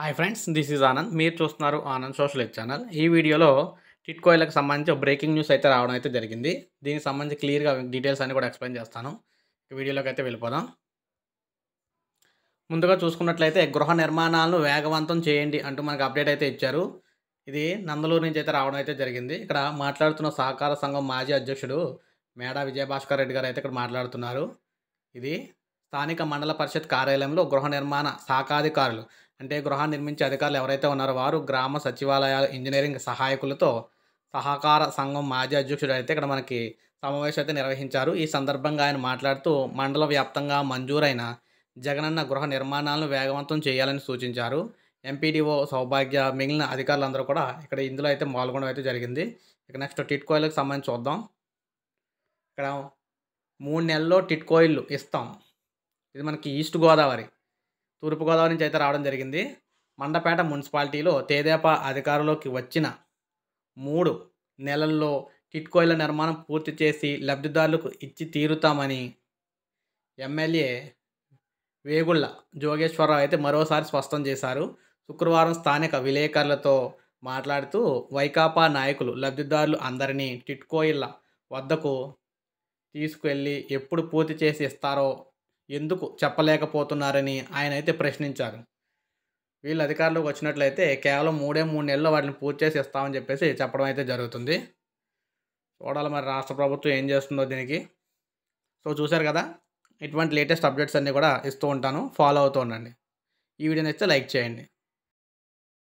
hi friends this is Anand మీరు చూస్తున్నారు Anand social ఎక్ ఛానల్ ఈ వీడియోలో టిట్కోయిలకు సంబంధించి బ్రేకింగ్ న్యూస్ అయితే రావడం అయితే జరిగింది దీనికి సంబంధించి క్లియర్గా డీటెయిల్స్ అన్ని కూడా ఎక్స్ప్లెయిన్ చేస్తాను వీడియోలోకి అయితే వెళ్ళిపోదాం ముందుగా చూసుకున్నట్లయితే గృహ నిర్మాణాలను వేగవంతం చేయండి అంటూ మనకు అప్డేట్ అయితే ఇచ్చారు ఇది నందలూరు నుంచి అయితే రావడం అయితే జరిగింది ఇక్కడ మాట్లాడుతున్న సహకార సంఘం మాజీ అధ్యక్షుడు మేడా విజయభాస్కర్ రెడ్డి గారు అయితే ఇక్కడ మాట్లాడుతున్నారు ఇది స్థానిక మండల పరిషత్ కార్యాలయంలో గృహ నిర్మాణ శాఖాధికారులు అంటే గృహాన్ని నిర్మించే అధికారులు ఎవరైతే ఉన్నారో వారు గ్రామ సచివాలయాల ఇంజనీరింగ్ సహాయకులతో సహకార సంఘం మాజీ అధ్యక్షుడు అయితే ఇక్కడ మనకి సమావేశం అయితే నిర్వహించారు ఈ సందర్భంగా ఆయన మాట్లాడుతూ మండల వ్యాప్తంగా మంజూరైన జగనన్న గృహ నిర్మాణాలను వేగవంతం చేయాలని సూచించారు ఎంపీడీఓ సౌభాగ్య మిగిలిన అధికారులందరూ కూడా ఇక్కడ ఇందులో అయితే పాల్గొనడం అయితే జరిగింది ఇక నెక్స్ట్ టిట్కోయిల్కి సంబంధించి చూద్దాం ఇక్కడ మూడు నెలల్లో టిట్కోయిల్ ఇస్తాం ఇది మనకి ఈస్ట్ గోదావరి తూర్పుగోదావరి నుంచి అయితే రావడం జరిగింది మండపేట మున్సిపాలిటీలో తేదేపా అధికారులోకి వచ్చిన మూడు నెలల్లో టిట్కోయిల నిర్మాణం పూర్తి చేసి లబ్ధిదారులకు ఇచ్చి తీరుతామని ఎమ్మెల్యే వేగుళ్ళ జోగేశ్వరరావు అయితే మరోసారి స్పష్టం చేశారు శుక్రవారం స్థానిక విలేకరులతో మాట్లాడుతూ వైకాపా నాయకులు లబ్ధిదారులు అందరినీ టిట్కోయిల వద్దకు తీసుకువెళ్ళి ఎప్పుడు పూర్తి చేసి ఇస్తారో ఎందుకు చెప్పలేకపోతున్నారని ఆయన అయితే ప్రశ్నించారు వీళ్ళు అధికారులకు వచ్చినట్లయితే కేవలం మూడే మూడు నెలల్లో వాటిని పూర్తి చేసి ఇస్తామని చెప్పేసి చెప్పడం అయితే జరుగుతుంది చూడాలి మరి రాష్ట్ర ప్రభుత్వం ఏం చేస్తుందో దీనికి సో చూశారు కదా ఇటువంటి లేటెస్ట్ అప్డేట్స్ అన్నీ కూడా ఇస్తూ ఉంటాను ఫాలో అవుతూ ఉండండి ఈ వీడియో నచ్చితే లైక్ చేయండి